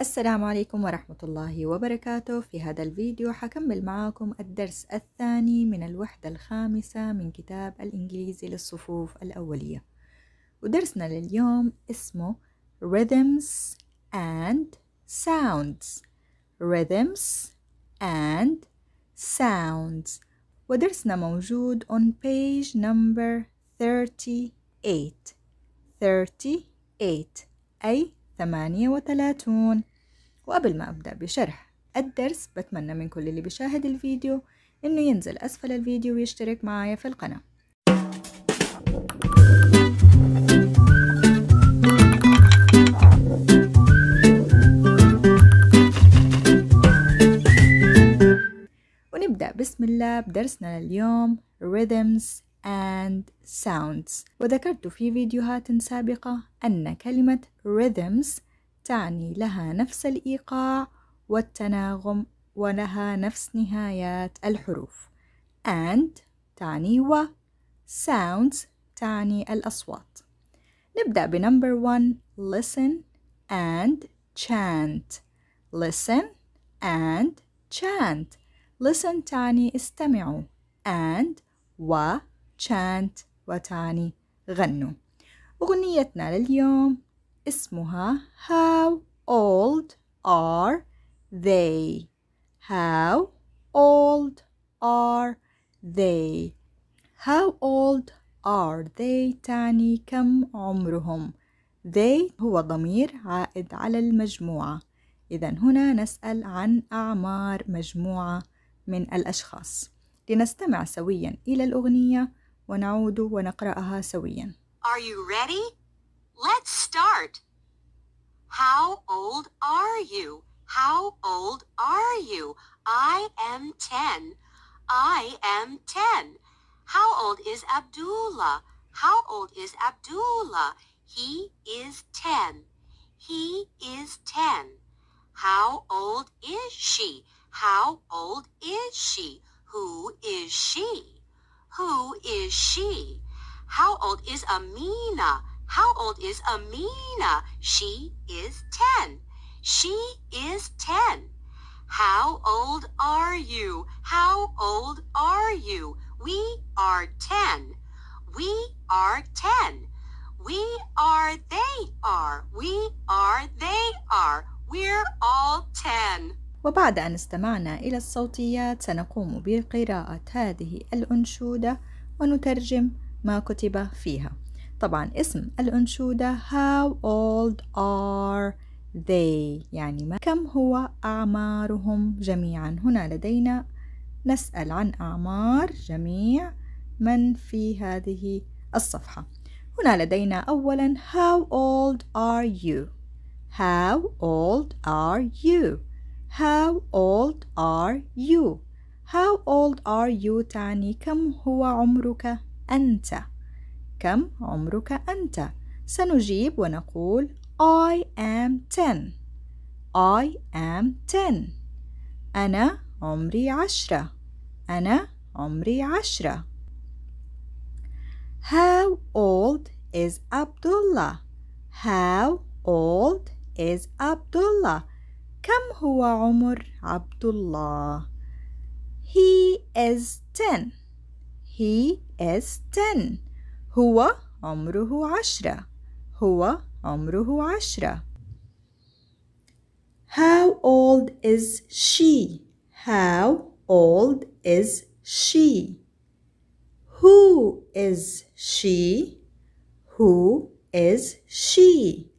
السلام عليكم ورحمة الله وبركاته في هذا الفيديو حكمل معاكم الدرس الثاني من الوحدة الخامسة من كتاب الإنجليزي للصفوف الأولية ودرسنا لليوم اسمه Rhythms and Sounds Rhythms and Sounds ودرسنا موجود on page number 38 38 أي ثمانية وثلاثون وقبل ما أبدأ بشرح الدرس بتمنى من كل اللي بيشاهد الفيديو إنه ينزل أسفل الفيديو ويشترك معايا في القناة ونبدأ بسم الله بدرسنا اليوم Rhythms and sounds وذكرت في فيديوهات سابقة أن كلمة rhythms تعني لها نفس الإيقاع والتناغم ولها نفس نهايات الحروف and تعني و sounds تعني الأصوات نبدأ بنمبر 1 listen and chant listen and chant listen تعني استمعوا and و chant وتعني غنوا أغنيتنا لليوم اسمها How old are they How old are they How old are they تعني كم عمرهم they هو ضمير عائد على المجموعة إذا هنا نسأل عن أعمار مجموعة من الأشخاص لنستمع سويا إلى الأغنية ونعود ونقرأها سويا. Are you ready? Let's start. How old are you? How old are you? I am 10. I am 10. How old is Abdullah? How old is Abdullah? He is 10. He is 10. How old is she? How old is she? Who is she? Who is she? How old is Amina? How old is Amina? She is 10. She is 10. How old are you? How old are you? We are 10. We are 10. We are, they are. We are, they are. We're all 10. وبعد أن استمعنا إلى الصوتيات سنقوم بقراءة هذه الأنشودة ونترجم ما كتب فيها طبعا اسم الأنشودة How old are they يعني ما كم هو أعمارهم جميعا هنا لدينا نسأل عن أعمار جميع من في هذه الصفحة هنا لدينا أولا How old are you? How old are you? How old are you? How old are you تعني كم هو عمرك أنت؟ كم عمرك أنت؟ سنجيب ونقول I am 10 I am 10 أنا عمري عشرة أنا عمري عشرة How old is Abdullah? How old is Abdullah? كم هو عمر عبد الله he is 10 he is 10 هو عمره عشرة هو عمره عشرة How old is she? How old is she? Who is she? Who is she?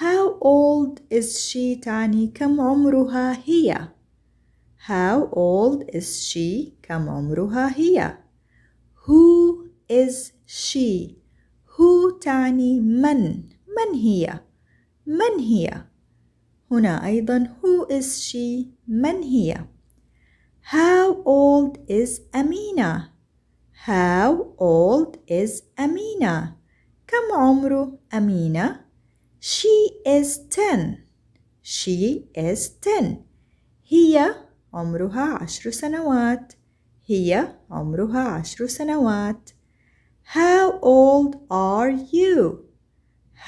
How old is she تعني كم عمرها هي How old is she كم عمرها هي Who is she Who تعني من من هي من هي هنا أيضا who is she من هي How old is Amina How old is Amina كم عمر أمينة She is ten. She is ten. هي عمرها عشر سنوات. هي عمرها عشر سنوات. How old are you?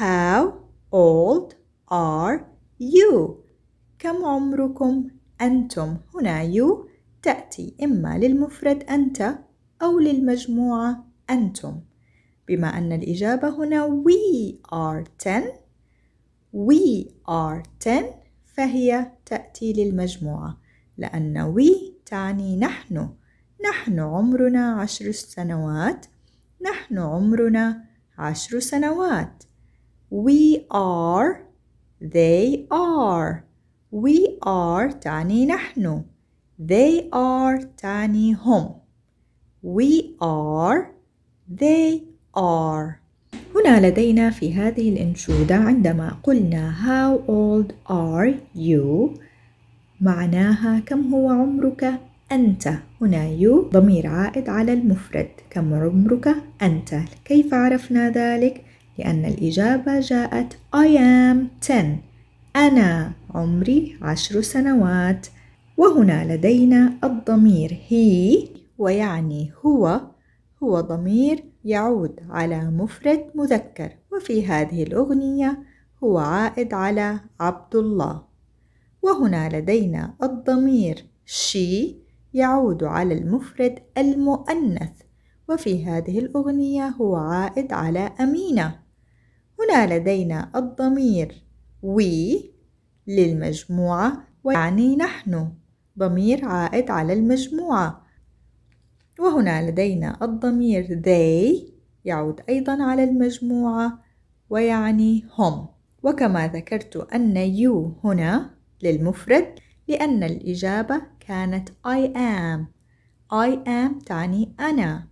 How old are you? كم عمركم أنتم؟ هنا you تأتي إما للمفرد أنت أو للمجموعة أنتم بما أن الإجابة هنا we are 10 we are ten فهي تأتي للمجموعة لأن we تعني نحن نحن عمرنا عشر سنوات نحن عمرنا عشر سنوات we are they are we are تعني نحن they are تعني هم we are they are هنا لدينا في هذه الأنشودة عندما قلنا how old are you معناها كم هو عمرك أنت هنا you ضمير عائد على المفرد كم عمرك أنت كيف عرفنا ذلك؟ لأن الإجابة جاءت I am 10 أنا عمري عشر سنوات وهنا لدينا الضمير he ويعني هو هو ضمير يعود على مفرد مذكر وفي هذه الأغنية هو عائد على عبد الله وهنا لدينا الضمير شي يعود على المفرد المؤنث وفي هذه الأغنية هو عائد على أمينة هنا لدينا الضمير وي للمجموعة ويعني نحن ضمير عائد على المجموعة وهنا لدينا الضمير they يعود أيضا على المجموعة ويعني هم وكما ذكرت أن you هنا للمفرد لأن الإجابة كانت I am I am تعني أنا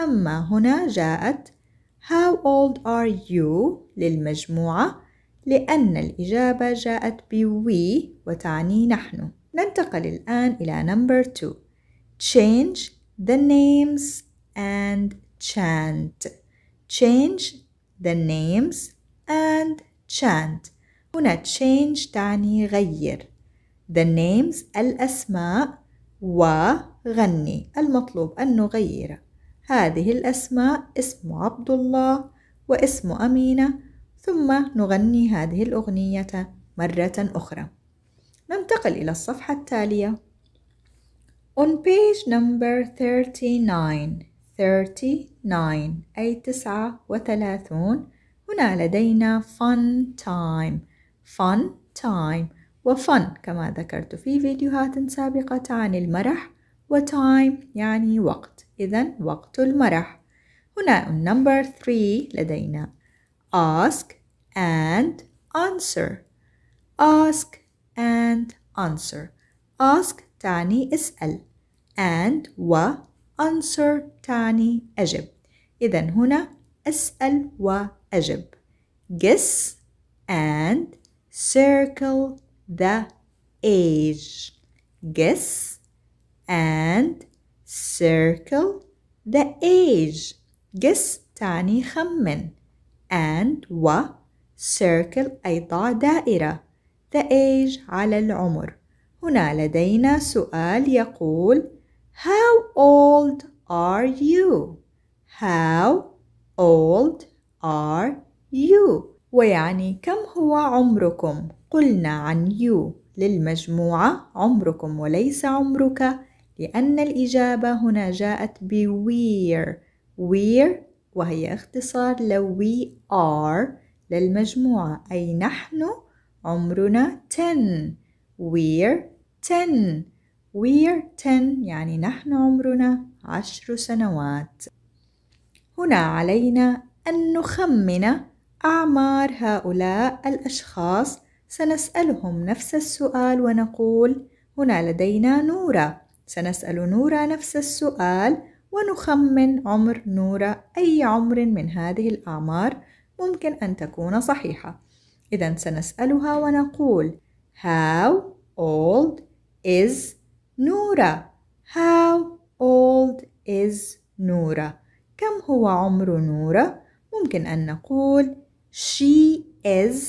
أما هنا جاءت How old are you للمجموعة لأن الإجابة جاءت ب we وتعني نحن ننتقل الآن إلى number 2 change the names and chant change the names and chant هنا change تعني غير the names الأسماء وغني المطلوب أن نغير هذه الأسماء اسم عبد الله واسم أمينة ثم نغني هذه الأغنية مرة أخرى ننتقل إلى الصفحة التالية On page number 39 39 أي 39, هنا لدينا fun time fun time وفن كما ذكرت في فيديوهات سابقة عن المرح time يعني وقت إذا وقت المرح هنا on number 3 لدينا ask and answer ask and answer ask تعني اسأل and و answer تعني أجب إذا هنا أسأل وأجب guess and circle the age guess and circle the age guess تعني خمن and و circle أيضا دائرة the age على العمر هنا لدينا سؤال يقول How old are you? How old are you? ويعني كم هو عمركم؟ قلنا عن you للمجموعة عمركم وليس عمرك لأن الإجابة هنا جاءت ب we're we're وهي اختصار ل we are للمجموعة أي نحن عمرنا 10 we're 10 We're ten يعني نحن عمرنا عشر سنوات هنا علينا أن نخمن أعمار هؤلاء الأشخاص سنسألهم نفس السؤال ونقول هنا لدينا نورة سنسأل نورة نفس السؤال ونخمن عمر نورة أي عمر من هذه الأعمار ممكن أن تكون صحيحة إذا سنسألها ونقول How old is نورة How old is Nora? كم هو عمر نورا؟ ممكن أن نقول She is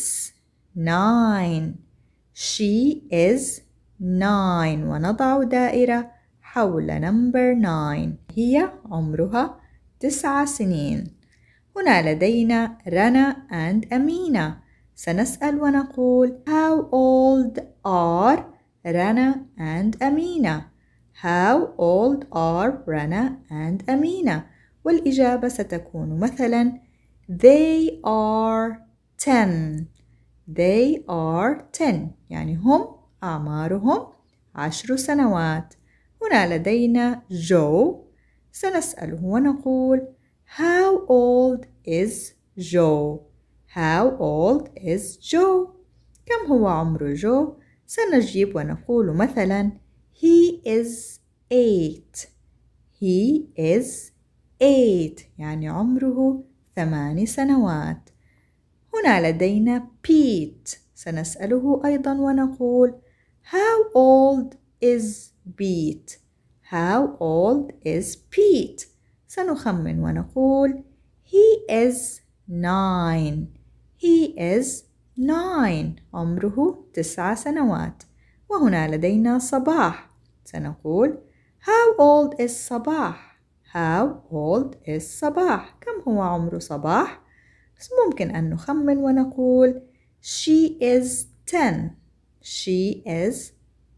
nine She is nine ونضع دائرة حول number nine هي عمرها تسعة سنين هنا لدينا رنا and أمينة سنسأل ونقول How old are Rana and Amina How old are Rana and Amina? والإجابة ستكون مثلا They are ten They are ten يعني هم أعمارهم عشر سنوات هنا لدينا جو سنسأله ونقول How old is Joe? How old is Joe? كم هو عمر جو؟ سنجيب ونقول مثلا he is eight he is eight يعني عمره ثمان سنوات هنا لدينا بيت سنسأله أيضا ونقول How old is Pete? How old is Pete? سنخمن ونقول He is nine. He is nine عمره تسع سنوات وهنا لدينا صباح سنقول how old is صباح how old is صباح كم هو عمر صباح ممكن أن نخمن ونقول she is ten she is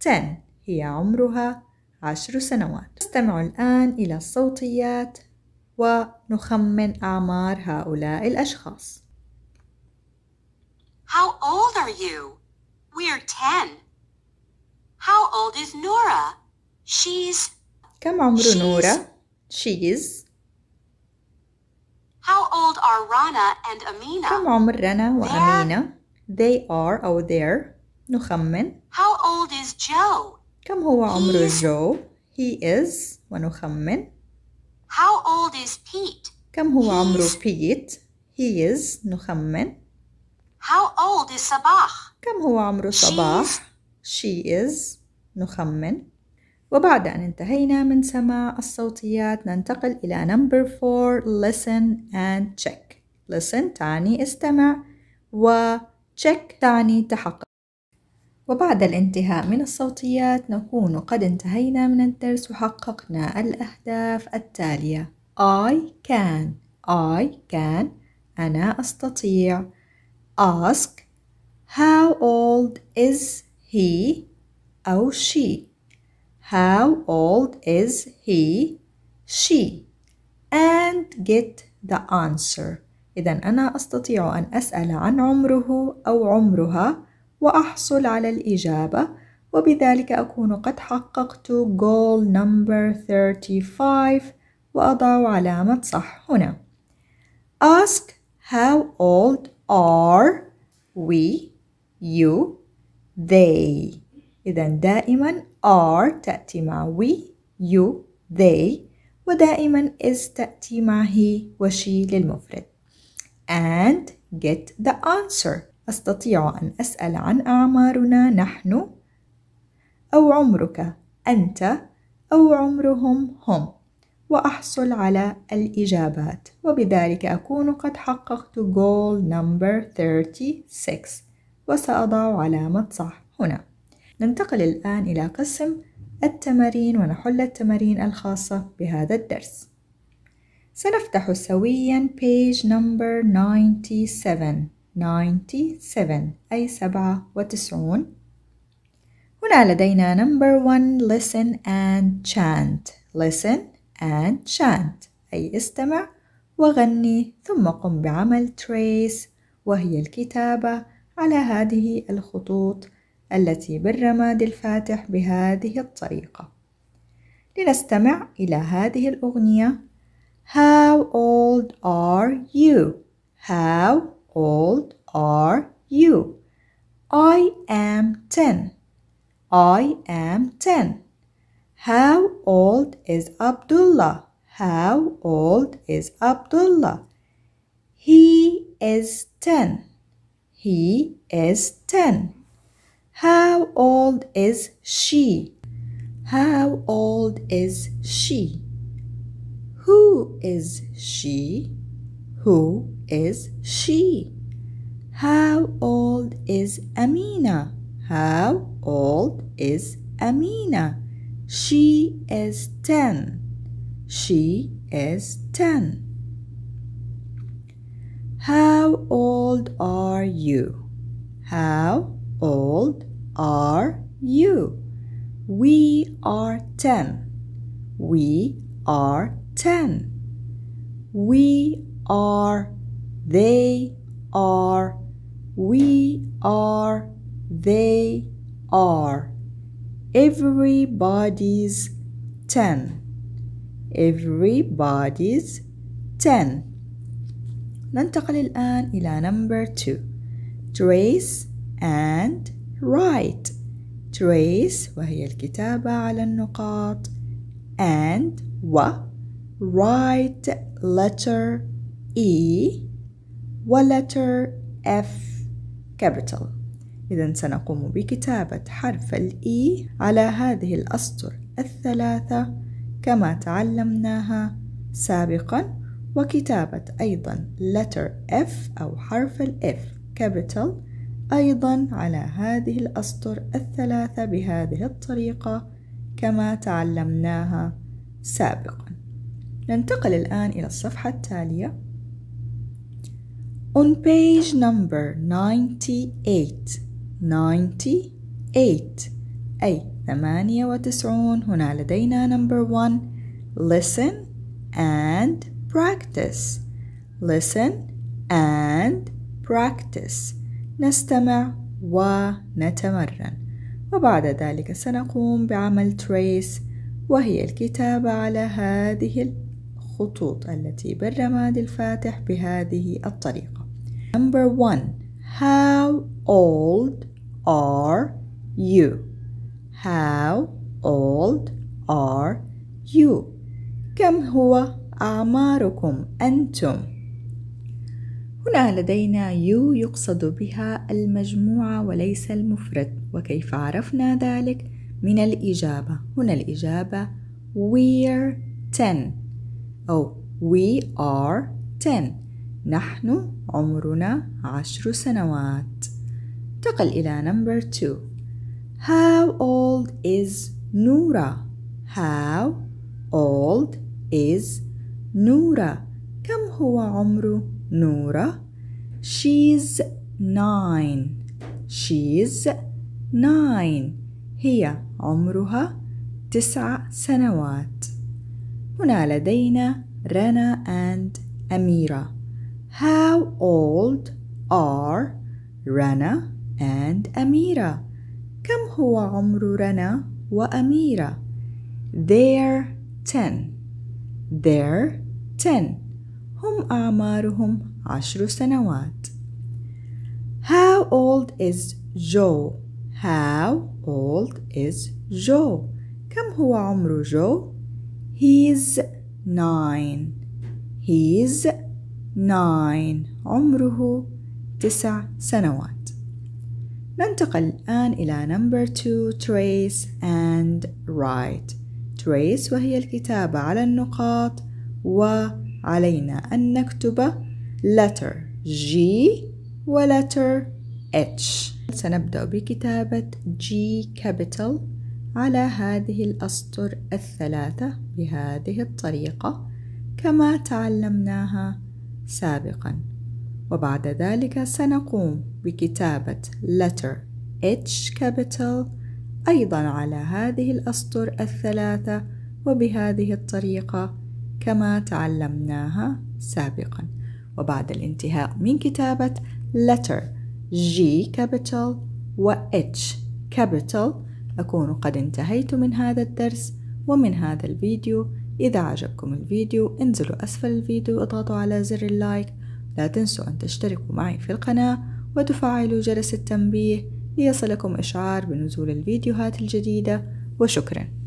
ten هي عمرها عشر سنوات نستمع الآن إلى الصوتيات ونخمن أعمار هؤلاء الأشخاص How old are you? We're ten. How old is Nora? She's... كم brunora. she's, is. She's... How old are Rana and Amina? كم Rana and Amina. They are over there. they're نخمن How old is Joe? كم هو عمر جو? He is ونخمن How old is Pete? كم هو He's... بيت? He is نخمن How old is Sabah? كم هو عمر صباح؟ She is نخمن وبعد أن انتهينا من سماع الصوتيات ننتقل إلى number four listen and check listen تعني استمع و check تعني تحقق وبعد الانتهاء من الصوتيات نكون قد انتهينا من الدرس وحققنا الأهداف التالية I can I can أنا أستطيع ask how old is he أو she how old is he she and get the answer إذا أنا أستطيع أن أسأل عن عمره أو عمرها وأحصل على الإجابة وبذلك أكون قد حققت goal number 35 وأضع علامة صح هنا ask how old are we you they إذا دائما are تأتي مع we you they ودائما is تأتي مع he وشي للمفرد and get the answer أستطيع أن أسأل عن أعمارنا نحن أو عمرك أنت أو عمرهم هم وأحصل على الإجابات وبذلك أكون قد حققت goal number 36 وسأضع علامة صح هنا ننتقل الآن إلى قسم التمارين ونحل التمارين الخاصة بهذا الدرس سنفتح سويا page number 97 97 أي 97 هنا لدينا number one listen and chant listen and chant أي استمع وغني ثم قم بعمل trace وهي الكتابة على هذه الخطوط التي بالرماد الفاتح بهذه الطريقة لنستمع إلى هذه الأغنية How old are you? How old are you? I am 10 I am 10 How old is Abdullah? How old is Abdullah? He is 10. He is 10. How old is she? How old is she? Who is she? Who is she? How old is Amina? How old is Amina? She is 10. She is 10. How old are you? How old are you? We are 10. We are 10. We are, they are, we are, they are everybody's 10 everybody's 10 ننتقل الآن إلى number 2 trace and write trace وهي الكتابة على النقاط and و write letter E و letter F capital إذا سنقوم بكتابة حرف الإي e على هذه الأسطر الثلاثة كما تعلمناها سابقا وكتابة أيضا letter F أو حرف ال F capital أيضا على هذه الأسطر الثلاثة بهذه الطريقة كما تعلمناها سابقا ننتقل الآن إلى الصفحة التالية On page number 98 98 أي 98 هنا لدينا number 1 listen and practice listen and practice نستمع ونتمرن وبعد ذلك سنقوم بعمل trace وهي الكتابة على هذه الخطوط التي بالرماد الفاتح بهذه الطريقة Number 1 How old are you how old are you كم هو أعماركم أنتم هنا لدينا you يقصد بها المجموعة وليس المفرد وكيف عرفنا ذلك من الإجابة هنا الإجابة we're ten أو we are ten نحن عمرنا عشر سنوات ننتقل إلى number two How old is نورا؟ How old is نورا؟ كم هو عمر نورا؟ She's nine. She's nine. هي عمرها تسع سنوات. هنا لدينا رنا and أميرة. How old are Rana and Amira. كم هو عمر رنا وأميرة؟ They're ten. They're ten. هم أعمارهم عشر سنوات. How old is Joe? How old is Joe? كم هو عمر جو؟ He's nine. He's nine. عمره تسع سنوات. ننتقل الآن إلى number two trace and write trace وهي الكتابة على النقاط وعلينا أن نكتب letter G و letter H سنبدأ بكتابة G capital على هذه الأسطر الثلاثة بهذه الطريقة كما تعلمناها سابقا وبعد ذلك سنقوم بكتابة letter H capital أيضا على هذه الأسطر الثلاثة وبهذه الطريقة كما تعلمناها سابقا وبعد الانتهاء من كتابة letter G capital و H capital أكون قد انتهيت من هذا الدرس ومن هذا الفيديو إذا عجبكم الفيديو انزلوا أسفل الفيديو اضغطوا على زر اللايك لا تنسوا أن تشتركوا معي في القناة وتفعلوا جرس التنبيه ليصلكم إشعار بنزول الفيديوهات الجديدة وشكراً